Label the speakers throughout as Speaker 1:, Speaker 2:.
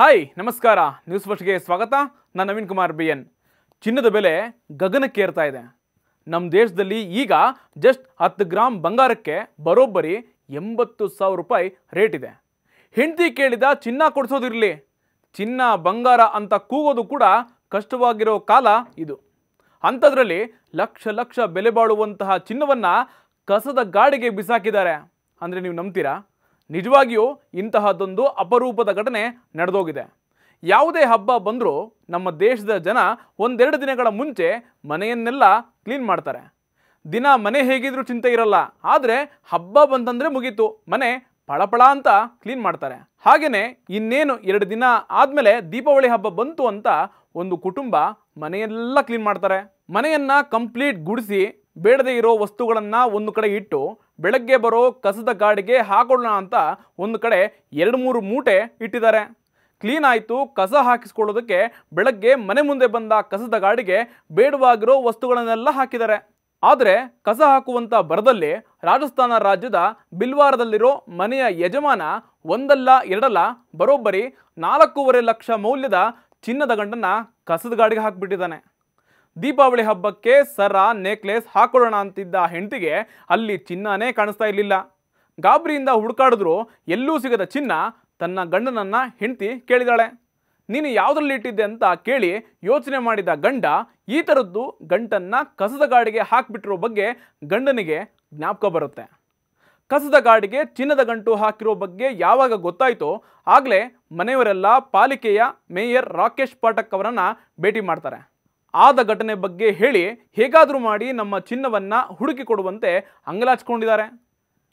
Speaker 1: hi ನಮಸ್ಕಾರ news ಫಸ್ಟ್ಗೆ ಸ್ವಾಗತ ನಾನು ನವೀನ್ ಕುಮಾರ್ ಬಿ ಎನ್ ಚಿನ್ನದ ಬೆಲೆ ಗಗನಕ್ಕೇರ್ತಾ ಇದೆ ನಮ್ಮ ದೇಶದಲ್ಲಿ ಈಗ ಜಸ್ಟ್ ಹತ್ತು ಗ್ರಾಮ್ ಬಂಗಾರಕ್ಕೆ ಬರೋಬ್ಬರಿ ಎಂಬತ್ತು ಸಾವಿರ ರೂಪಾಯಿ ರೇಟ್ ಇದೆ ಹೆಂಡತಿ ಕೇಳಿದ ಚಿನ್ನ ಕೊಡಿಸೋದಿರಲಿ ಚಿನ್ನ ಬಂಗಾರ ಅಂತ ಕೂಗೋದು ಕೂಡ ಕಷ್ಟವಾಗಿರೋ ಕಾಲ ಇದು ಅಂಥದ್ರಲ್ಲಿ ಲಕ್ಷ ಲಕ್ಷ ಬೆಲೆ ಬಾಳುವಂತಹ ಚಿನ್ನವನ್ನು ಕಸದ ಗಾಡಿಗೆ ಬಿಸಾಕಿದ್ದಾರೆ ಅಂದರೆ ನೀವು ನಂಬ್ತೀರಾ ನಿಜವಾಗಿಯೂ ಇಂತಹದ್ದೊಂದು ಅಪರೂಪದ ಘಟನೆ ನಡೆದೋಗಿದೆ ಯಾವುದೇ ಹಬ್ಬ ಬಂದರೂ ನಮ್ಮ ದೇಶದ ಜನ ಒಂದೆರಡು ದಿನಗಳ ಮುಂಚೆ ಮನೆಯನ್ನೆಲ್ಲ ಕ್ಲೀನ್ ಮಾಡ್ತಾರೆ ದಿನ ಮನೆ ಹೇಗಿದ್ರೂ ಚಿಂತೆ ಇರಲ್ಲ ಆದರೆ ಹಬ್ಬ ಬಂತಂದರೆ ಮುಗೀತು ಮನೆ ಪಳಪಳ ಅಂತ ಕ್ಲೀನ್ ಮಾಡ್ತಾರೆ ಹಾಗೆಯೇ ಇನ್ನೇನು ಎರಡು ದಿನ ಆದಮೇಲೆ ದೀಪಾವಳಿ ಹಬ್ಬ ಬಂತು ಅಂತ ಒಂದು ಕುಟುಂಬ ಮನೆಯೆಲ್ಲ ಕ್ಲೀನ್ ಮಾಡ್ತಾರೆ ಮನೆಯನ್ನು ಕಂಪ್ಲೀಟ್ ಗುಡಿಸಿ ಬೇಡದೇ ಇರೋ ವಸ್ತುಗಳನ್ನು ಒಂದು ಕಡೆ ಇಟ್ಟು ಬೆಳಗ್ಗೆ ಬರೋ ಕಸದ ಗಾಡಿಗೆ ಹಾಕೊಳ್ಳೋಣ ಅಂತ ಒಂದು ಕಡೆ ಎರಡು ಮೂರು ಮೂಟೆ ಇಟ್ಟಿದ್ದಾರೆ ಕ್ಲೀನ್ ಆಯಿತು ಕಸ ಹಾಕಿಸ್ಕೊಳ್ಳೋದಕ್ಕೆ ಬೆಳಗ್ಗೆ ಮನೆ ಮುಂದೆ ಬಂದ ಕಸದ ಗಾಡಿಗೆ ಬೇಡವಾಗಿರೋ ವಸ್ತುಗಳನ್ನೆಲ್ಲ ಹಾಕಿದ್ದಾರೆ ಆದರೆ ಕಸ ಹಾಕುವಂಥ ಬರದಲ್ಲಿ ರಾಜಸ್ಥಾನ ರಾಜ್ಯದ ಬಿಲ್ವಾರದಲ್ಲಿರೋ ಮನೆಯ ಯಜಮಾನ ಒಂದಲ್ಲ ಎರಡಲ್ಲ ಬರೋಬ್ಬರಿ ನಾಲ್ಕೂವರೆ ಲಕ್ಷ ಮೌಲ್ಯದ ಚಿನ್ನದ ಗಂಡನ್ನು ಕಸದ ಗಾಡಿಗೆ ಹಾಕಿಬಿಟ್ಟಿದ್ದಾನೆ ದೀಪಾವಳಿ ಹಬ್ಬಕ್ಕೆ ಸರ ನೆಕ್ಲೆಸ್ ಹಾಕೊಳ್ಳೋಣ ಅಂತಿದ್ದ ಹೆಂಡತಿಗೆ ಅಲ್ಲಿ ಚಿನ್ನನೇ ಕಾಣಿಸ್ತಾ ಇರಲಿಲ್ಲ ಗಾಬರಿಯಿಂದ ಹುಡುಕಾಡಿದ್ರು ಎಲ್ಲೂ ಸಿಗದ ಚಿನ್ನ ತನ್ನ ಗಂಡನನ್ನ ಹೆಂಡತಿ ಕೇಳಿದಾಳೆ ನೀನು ಯಾವುದ್ರಲ್ಲಿ ಇಟ್ಟಿದ್ದೆ ಅಂತ ಕೇಳಿ ಯೋಚನೆ ಮಾಡಿದ ಗಂಡ ಈ ಥರದ್ದು ಗಂಟನ್ನು ಕಸದ ಗಾಡಿಗೆ ಹಾಕಿಬಿಟ್ಟಿರೋ ಬಗ್ಗೆ ಗಂಡನಿಗೆ ಜ್ಞಾಪಕ ಬರುತ್ತೆ ಕಸದ ಗಾಡಿಗೆ ಚಿನ್ನದ ಗಂಟು ಹಾಕಿರೋ ಬಗ್ಗೆ ಯಾವಾಗ ಗೊತ್ತಾಯಿತೋ ಆಗಲೇ ಮನೆಯವರೆಲ್ಲ ಪಾಲಿಕೆಯ ಮೇಯರ್ ರಾಕೇಶ್ ಪಾಠಕ್ ಅವರನ್ನು ಭೇಟಿ ಮಾಡ್ತಾರೆ ಆದ ಘಟನೆ ಬಗ್ಗೆ ಹೇಳಿ ಹೇಗಾದರೂ ಮಾಡಿ ನಮ್ಮ ಚಿನ್ನವನ್ನು ಹುಡುಕಿಕೊಡುವಂತೆ ಅಂಗಲಾಚಿಕೊಂಡಿದ್ದಾರೆ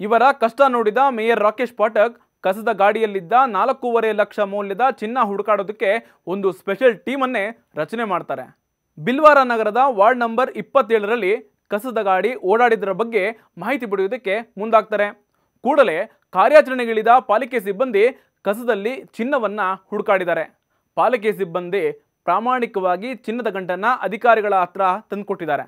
Speaker 1: ಇವರ ಕಷ್ಟ ನೋಡಿದ ಮೇಯರ್ ರಾಕೇಶ್ ಪಾಠಕ್ ಕಸದ ಗಾಡಿಯಲ್ಲಿದ್ದ ನಾಲ್ಕೂವರೆ ಲಕ್ಷ ಮೌಲ್ಯದ ಚಿನ್ನ ಹುಡುಕಾಡೋದಕ್ಕೆ ಒಂದು ಸ್ಪೆಷಲ್ ಟೀಮನ್ನೇ ರಚನೆ ಮಾಡ್ತಾರೆ ಬಿಲ್ವಾರ ನಗರದ ವಾರ್ಡ್ ನಂಬರ್ ಇಪ್ಪತ್ತೇಳರಲ್ಲಿ ಕಸದ ಗಾಡಿ ಓಡಾಡಿದರ ಬಗ್ಗೆ ಮಾಹಿತಿ ಪಡೆಯುವುದಕ್ಕೆ ಮುಂದಾಗ್ತಾರೆ ಕೂಡಲೇ ಕಾರ್ಯಾಚರಣೆಗಿಳಿದ ಪಾಲಿಕೆ ಸಿಬ್ಬಂದಿ ಕಸದಲ್ಲಿ ಚಿನ್ನವನ್ನು ಹುಡುಕಾಡಿದ್ದಾರೆ ಪಾಲಿಕೆ ಸಿಬ್ಬಂದಿ ಪ್ರಾಮಾಣಿಕವಾಗಿ ಚಿನ್ನದ ಗಂಟನ್ನು ಅಧಿಕಾರಿಗಳ ಹತ್ರ ತಂದುಕೊಟ್ಟಿದ್ದಾರೆ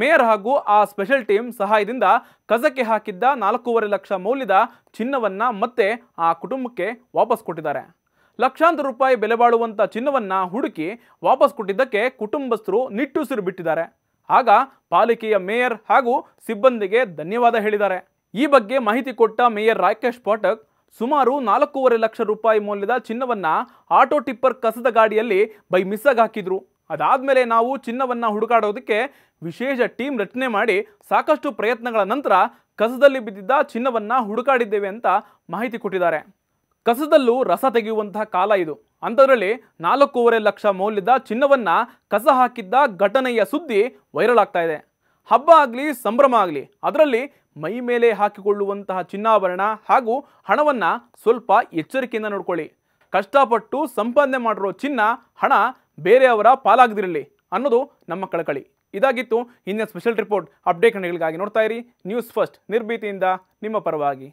Speaker 1: ಮೇಯರ್ ಹಾಗೂ ಆ ಸ್ಪೆಷಲ್ ಟೀಮ್ ಸಹಾಯದಿಂದ ಕಸಕ್ಕೆ ಹಾಕಿದ್ದ ನಾಲ್ಕೂವರೆ ಲಕ್ಷ ಮೌಲ್ಯದ ಚಿನ್ನವನ್ನು ಮತ್ತೆ ಆ ಕುಟುಂಬಕ್ಕೆ ವಾಪಸ್ ಕೊಟ್ಟಿದ್ದಾರೆ ಲಕ್ಷಾಂತರ ರೂಪಾಯಿ ಬೆಲೆ ಬಾಳುವಂಥ ಚಿನ್ನವನ್ನು ಹುಡುಕಿ ವಾಪಸ್ ಕೊಟ್ಟಿದ್ದಕ್ಕೆ ಕುಟುಂಬಸ್ಥರು ನಿಟ್ಟುಸಿರು ಬಿಟ್ಟಿದ್ದಾರೆ ಆಗ ಪಾಲಿಕೆಯ ಮೇಯರ್ ಹಾಗೂ ಸಿಬ್ಬಂದಿಗೆ ಧನ್ಯವಾದ ಹೇಳಿದ್ದಾರೆ ಈ ಬಗ್ಗೆ ಮಾಹಿತಿ ಕೊಟ್ಟ ಮೇಯರ್ ರಾಕೇಶ್ ಪಾಠಕ್ ಸುಮಾರು ನಾಲ್ಕೂವರೆ ಲಕ್ಷ ರೂಪಾಯಿ ಮೌಲ್ಯದ ಚಿನ್ನವನ್ನ ಆಟೋ ಟಿಪ್ಪರ್ ಕಸದ ಗಾಡಿಯಲ್ಲಿ ಬೈ ಮಿಸ್ಸಾಗಿ ಹಾಕಿದ್ರು ಅದಾದ್ಮೇಲೆ ನಾವು ಚಿನ್ನವನ್ನ ಹುಡುಕಾಡೋದಕ್ಕೆ ವಿಶೇಷ ಟೀಮ್ ರಚನೆ ಮಾಡಿ ಸಾಕಷ್ಟು ಪ್ರಯತ್ನಗಳ ನಂತರ ಕಸದಲ್ಲಿ ಬಿದ್ದಿದ್ದ ಚಿನ್ನವನ್ನ ಹುಡುಕಾಡಿದ್ದೇವೆ ಅಂತ ಮಾಹಿತಿ ಕೊಟ್ಟಿದ್ದಾರೆ ಕಸದಲ್ಲೂ ರಸ ತೆಗೆಯುವಂತಹ ಕಾಲ ಇದು ಅಂಥದ್ರಲ್ಲಿ ನಾಲ್ಕೂವರೆ ಲಕ್ಷ ಮೌಲ್ಯದ ಚಿನ್ನವನ್ನ ಕಸ ಹಾಕಿದ್ದ ಘಟನೆಯ ಸುದ್ದಿ ವೈರಲ್ ಆಗ್ತಾ ಇದೆ ಹಬ್ಬ ಆಗಲಿ ಸಂಭ್ರಮ ಆಗಲಿ ಅದರಲ್ಲಿ ಮೈ ಮೇಲೆ ಹಾಕಿಕೊಳ್ಳುವಂತಹ ಚಿನ್ನಾಭರಣ ಹಾಗೂ ಹಣವನ್ನು ಸ್ವಲ್ಪ ಎಚ್ಚರಿಕೆಯಿಂದ ನೋಡ್ಕೊಳ್ಳಿ ಕಷ್ಟಪಟ್ಟು ಸಂಪಾದನೆ ಮಾಡಿರೋ ಚಿನ್ನ ಹಣ ಬೇರೆಯವರ ಪಾಲಾಗದಿರಲಿ ಅನ್ನೋದು ನಮ್ಮ ಕಳಕಳಿ ಇದಾಗಿತ್ತು ಹಿಂದಿನ ಸ್ಪೆಷಲ್ ರಿಪೋರ್ಟ್ ಅಪ್ಡೇಟ್ ನೋಡ್ತಾ ಇರಿ ನ್ಯೂಸ್ ಫಸ್ಟ್ ನಿರ್ಭೀತಿಯಿಂದ ನಿಮ್ಮ ಪರವಾಗಿ